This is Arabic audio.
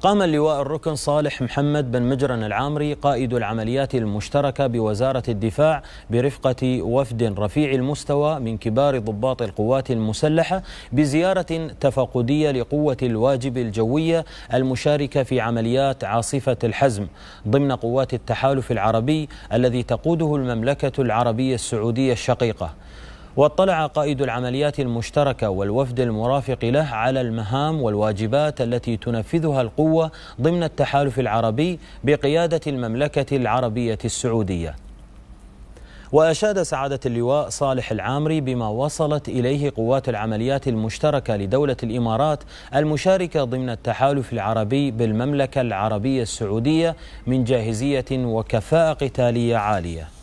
قام اللواء الركن صالح محمد بن مجرن العامري قائد العمليات المشتركة بوزارة الدفاع برفقة وفد رفيع المستوى من كبار ضباط القوات المسلحة بزيارة تفقدية لقوة الواجب الجوية المشاركة في عمليات عاصفة الحزم ضمن قوات التحالف العربي الذي تقوده المملكة العربية السعودية الشقيقة واطلع قائد العمليات المشتركة والوفد المرافق له على المهام والواجبات التي تنفذها القوة ضمن التحالف العربي بقيادة المملكة العربية السعودية وأشاد سعادة اللواء صالح العامري بما وصلت إليه قوات العمليات المشتركة لدولة الإمارات المشاركة ضمن التحالف العربي بالمملكة العربية السعودية من جاهزية وكفاءة قتالية عالية